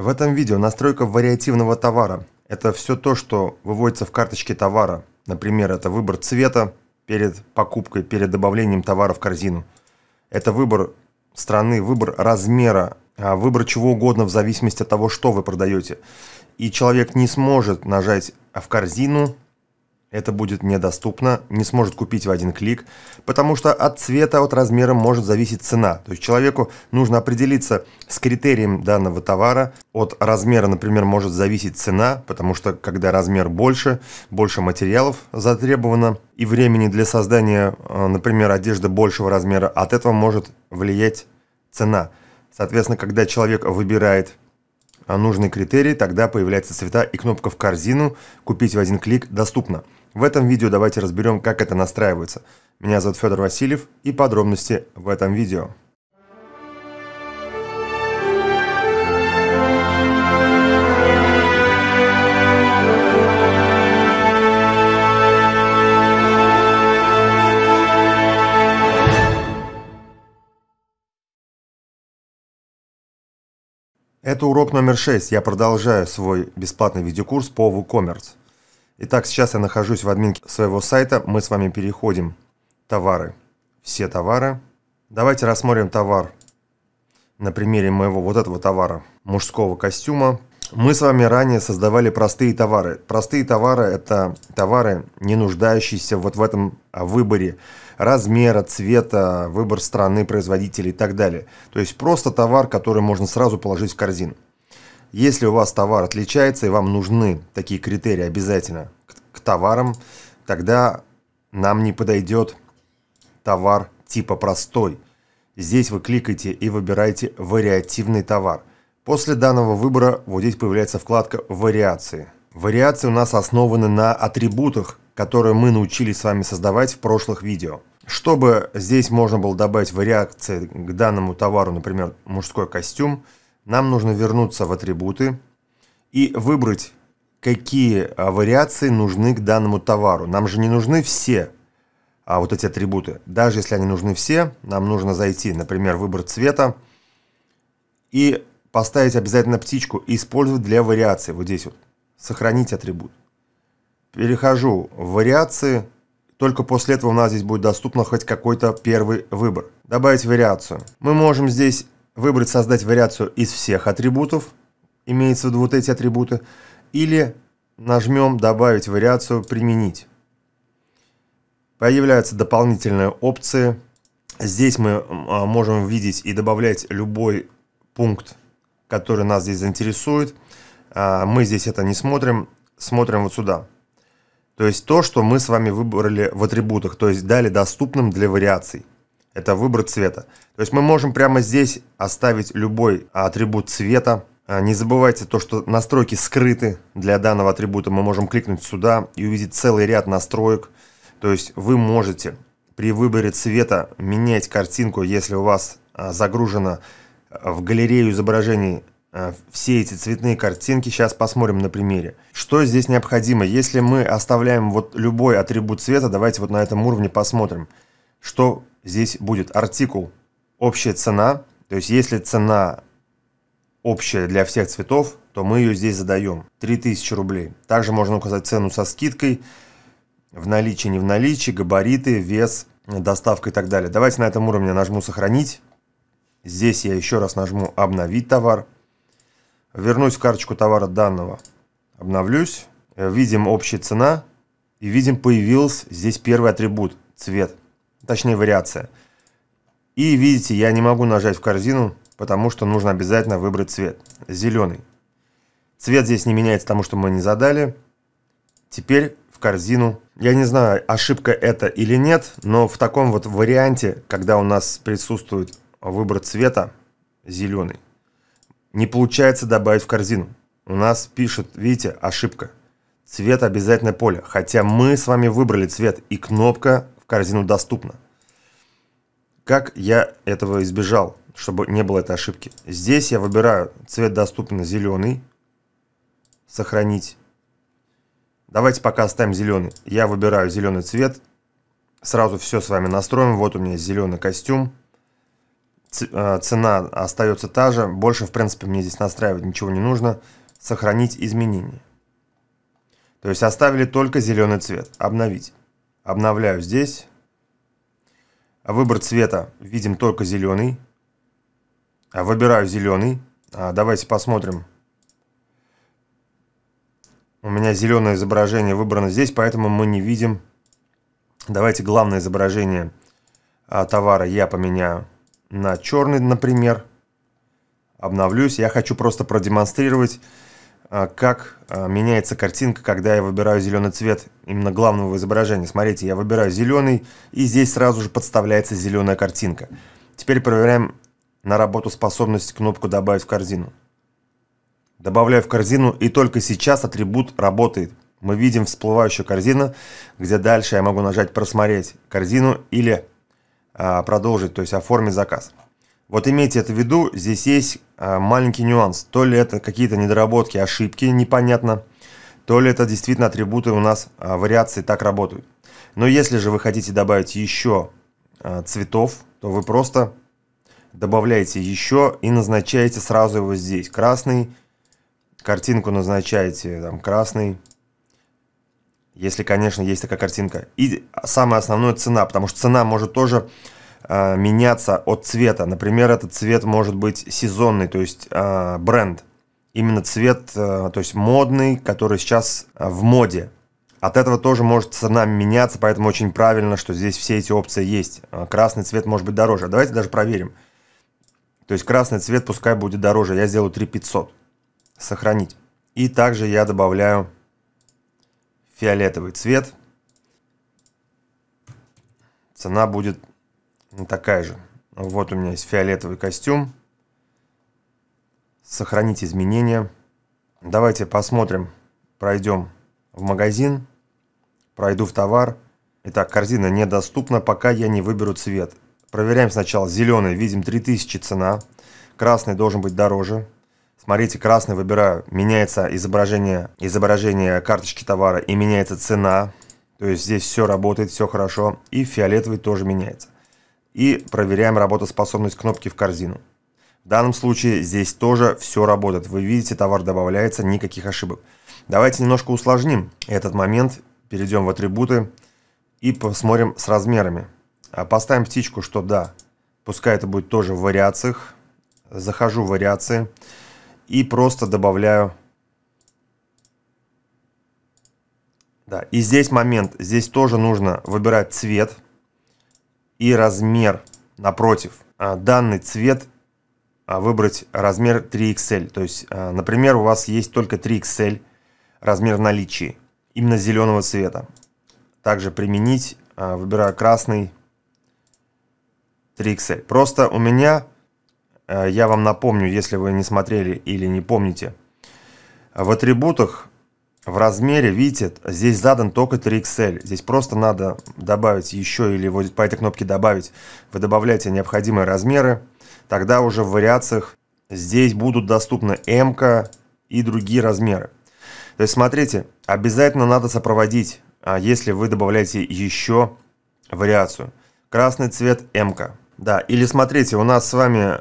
В этом видео настройка вариативного товара. Это все то, что выводится в карточке товара. Например, это выбор цвета перед покупкой, перед добавлением товара в корзину. Это выбор страны, выбор размера, а, выбор чего угодно в зависимости от того, что вы продаете. И человек не сможет нажать а, в корзину это будет недоступно, не сможет купить в один клик, потому что от цвета, от размера может зависеть цена. То есть человеку нужно определиться с критерием данного товара. От размера, например, может зависеть цена, потому что когда размер больше, больше материалов затребовано и времени для создания, э, например, одежды большего размера, от этого может влиять цена. Соответственно, когда человек выбирает э, нужные критерии, тогда появляются цвета и кнопка в корзину «Купить в один клик» доступна. В этом видео давайте разберем, как это настраивается. Меня зовут Федор Васильев и подробности в этом видео. Это урок номер 6. Я продолжаю свой бесплатный видеокурс по WooCommerce. Итак, сейчас я нахожусь в админке своего сайта. Мы с вами переходим. Товары. Все товары. Давайте рассмотрим товар на примере моего вот этого товара, мужского костюма. Мы с вами ранее создавали простые товары. Простые товары – это товары, не нуждающиеся вот в этом а, выборе размера, цвета, выбор страны, производителя и так далее. То есть просто товар, который можно сразу положить в корзину. Если у вас товар отличается и вам нужны такие критерии обязательно к, к товарам, тогда нам не подойдет товар типа простой. Здесь вы кликаете и выбираете вариативный товар. После данного выбора вот здесь появляется вкладка «Вариации». Вариации у нас основаны на атрибутах, которые мы научились с вами создавать в прошлых видео. Чтобы здесь можно было добавить вариации к данному товару, например, мужской костюм – нам нужно вернуться в атрибуты и выбрать, какие а, вариации нужны к данному товару. Нам же не нужны все а вот эти атрибуты. Даже если они нужны все, нам нужно зайти, например, выбор цвета и поставить обязательно птичку и использовать для вариации. Вот здесь вот. Сохранить атрибут. Перехожу в вариации. Только после этого у нас здесь будет доступно хоть какой-то первый выбор. Добавить вариацию. Мы можем здесь выбрать создать вариацию из всех атрибутов, имеется в виду вот эти атрибуты, или нажмем «Добавить вариацию», «Применить». Появляются дополнительные опции. Здесь мы а, можем видеть и добавлять любой пункт, который нас здесь заинтересует. А, мы здесь это не смотрим, смотрим вот сюда. То есть то, что мы с вами выбрали в атрибутах, то есть дали доступным для вариаций это выбор цвета. То есть мы можем прямо здесь оставить любой атрибут цвета. А, не забывайте то, что настройки скрыты для данного атрибута. Мы можем кликнуть сюда и увидеть целый ряд настроек. То есть вы можете при выборе цвета менять картинку, если у вас а, загружено а, в галерею изображений все эти цветные картинки. Сейчас посмотрим на примере. Что здесь необходимо? Если мы оставляем вот любой атрибут цвета, давайте вот на этом уровне посмотрим, что здесь будет артикул «Общая цена». То есть если цена общая для всех цветов, то мы ее здесь задаем. 3000 рублей. Также можно указать цену со скидкой, в наличии, не в наличии, габариты, вес, доставка и так далее. Давайте на этом уровне нажму «Сохранить». Здесь я еще раз нажму «Обновить товар». Вернусь в карточку товара данного. Обновлюсь. Видим общая цена. И видим, появился здесь первый атрибут – цвет точнее вариация. И видите, я не могу нажать в корзину, потому что нужно обязательно выбрать цвет. Зеленый. Цвет здесь не меняется, потому что мы не задали. Теперь в корзину. Я не знаю, ошибка это или нет, но в таком вот варианте, когда у нас присутствует выбор цвета, зеленый, не получается добавить в корзину. У нас пишет видите, ошибка. Цвет обязательное поле. Хотя мы с вами выбрали цвет, и кнопка корзину доступно. Как я этого избежал, чтобы не было этой ошибки? Здесь я выбираю цвет доступен зеленый. Сохранить. Давайте пока оставим зеленый. Я выбираю зеленый цвет. Сразу все с вами настроим. Вот у меня зеленый костюм. Э, цена остается та же. Больше, в принципе, мне здесь настраивать ничего не нужно. Сохранить изменения. То есть оставили только зеленый цвет. Обновить. Обновляю здесь. А выбор цвета видим только зеленый. А, выбираю зеленый. А, давайте посмотрим. У меня зеленое изображение выбрано здесь, поэтому мы не видим. Давайте главное изображение товара я поменяю на черный, например. Обновлюсь. Я хочу просто продемонстрировать а как а, меняется картинка, когда я выбираю зеленый цвет именно главного изображения. Смотрите, я выбираю зеленый, и здесь сразу же подставляется зеленая картинка. Теперь проверяем на работу способность кнопку «Добавить в корзину». Добавляю в корзину, и только сейчас атрибут работает. Мы видим всплывающую корзину, где дальше я могу нажать «Просмотреть корзину» или а, «Продолжить», то есть «Оформить заказ». Вот имейте это в виду, здесь есть а, маленький нюанс. То ли это какие-то недоработки, ошибки, непонятно, то ли это действительно атрибуты у нас, а, вариации так работают. Но если же вы хотите добавить еще а, цветов, то вы просто добавляете еще и назначаете сразу его здесь. Красный, картинку назначаете, там красный, если, конечно, есть такая картинка. И самое основное цена, потому что цена может тоже э, меняться от цвета. Например, этот цвет может быть сезонный, то есть э, бренд. Именно цвет, э, то есть модный, который сейчас в моде. От этого тоже может цена меняться, поэтому очень правильно, что здесь все эти опции есть. Красный цвет может быть дороже. Давайте даже проверим. То есть красный цвет пускай будет дороже. Я сделаю 3500. Сохранить. И также я добавляю фиолетовый цвет. Цена будет такая же. Вот у меня есть фиолетовый костюм. Сохранить изменения. Давайте посмотрим, пройдем в магазин, пройду в товар. Итак, корзина недоступна, пока я не выберу цвет. Проверяем сначала зеленый, видим 3000 цена, красный должен быть дороже. Смотрите, красный выбираю, меняется изображение, изображение карточки товара и меняется цена. То есть здесь все работает, все хорошо. И фиолетовый тоже меняется и проверяем работоспособность кнопки в корзину. В данном случае здесь тоже все работает. Вы видите, товар добавляется, никаких ошибок. Давайте немножко усложним этот момент, перейдем в атрибуты и посмотрим с размерами. А, поставим птичку, что да, пускай это будет тоже в вариациях. Захожу в вариации и просто добавляю. Да, и здесь момент, здесь тоже нужно выбирать цвет и размер напротив. А, данный цвет а, выбрать размер 3XL. То есть, а, например, у вас есть только 3XL размер в наличии, именно зеленого цвета. Также применить, выбираю красный 3XL. Просто у меня, я вам напомню, если вы не смотрели или не помните, в атрибутах в размере, видите, здесь задан только 3XL. Здесь просто надо добавить еще или вот по этой кнопке «Добавить» вы добавляете необходимые размеры. Тогда уже в вариациях здесь будут доступны М и другие размеры. То есть, смотрите, обязательно надо сопроводить, а, если вы добавляете еще вариацию. Красный цвет М. -ка. Да, или смотрите, у нас с вами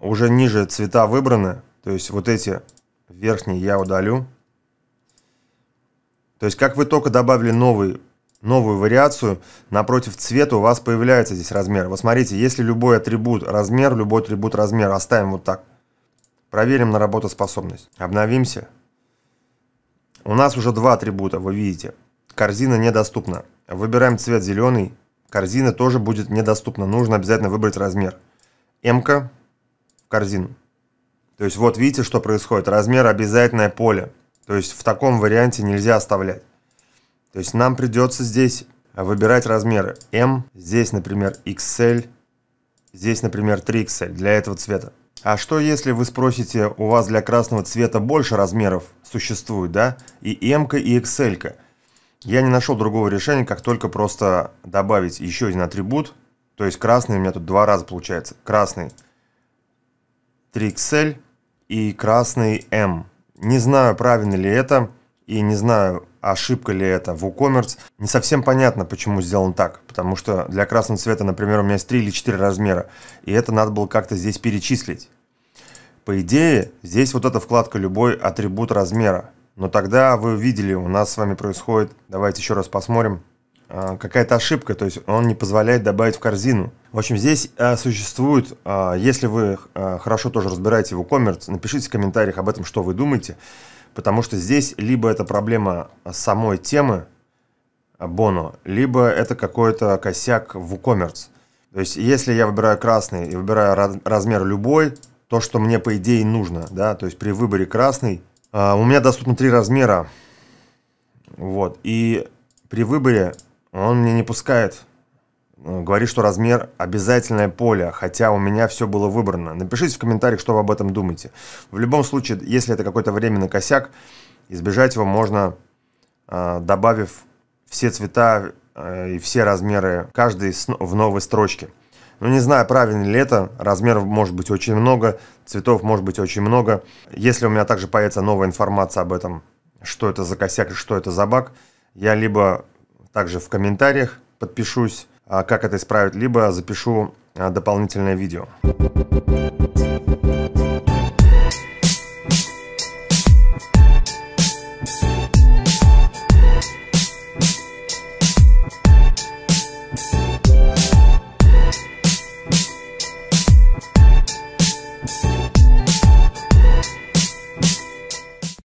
уже ниже цвета выбраны. То есть вот эти верхние я удалю. То есть, как вы только добавили новый, новую вариацию, напротив цвета у вас появляется здесь размер. Вот смотрите, если любой атрибут размер, любой атрибут размер, оставим вот так. Проверим на работоспособность. Обновимся. У нас уже два атрибута, вы видите. Корзина недоступна. Выбираем цвет зеленый. Корзина тоже будет недоступна. Нужно обязательно выбрать размер. МК в корзину. То есть вот видите, что происходит. Размер обязательное поле. То есть в таком варианте нельзя оставлять. То есть нам придется здесь э, выбирать размеры M, здесь, например, XL, здесь, например, 3XL для этого цвета. А что если вы спросите, у вас для красного цвета больше размеров существует, да? И м и XL-ка. Я не нашел другого решения, как только просто добавить еще один атрибут. То есть красный у меня тут два раза получается. Красный 3XL и красный M. Не знаю, правильно ли это, и не знаю, ошибка ли это в WooCommerce. Не совсем понятно, почему сделан так, потому что для красного цвета, например, у меня есть 3 или 4 размера, и это надо было как-то здесь перечислить. По идее, здесь вот эта вкладка «Любой атрибут размера», но тогда вы видели, у нас с вами происходит, давайте еще раз посмотрим, а, какая-то ошибка, то есть он не позволяет добавить в корзину. В общем, здесь а, существует, а, если вы хорошо тоже разбираете в напишите в комментариях об этом, что вы думаете, потому что здесь либо это проблема самой темы Боно, либо это какой-то косяк в То есть если я выбираю красный и выбираю размер любой, то, что мне по идее нужно, да, то есть при выборе красный, у меня доступно три размера, вот, и при выборе он мне не пускает. Ну, Говорит, что размер – обязательное поле, хотя у меня все было выбрано. Напишите в комментариях, что вы об этом думаете. В любом случае, если это какой-то временный косяк, избежать его можно, а, добавив все цвета а, и все размеры, каждый в новой строчке. Ну, не знаю, правильно ли это. Размеров может быть очень много, цветов может быть очень много. Если у меня также появится новая информация об этом, что это за косяк и что это за баг, я либо также в комментариях подпишусь, а, как это исправить, либо запишу а, дополнительное видео.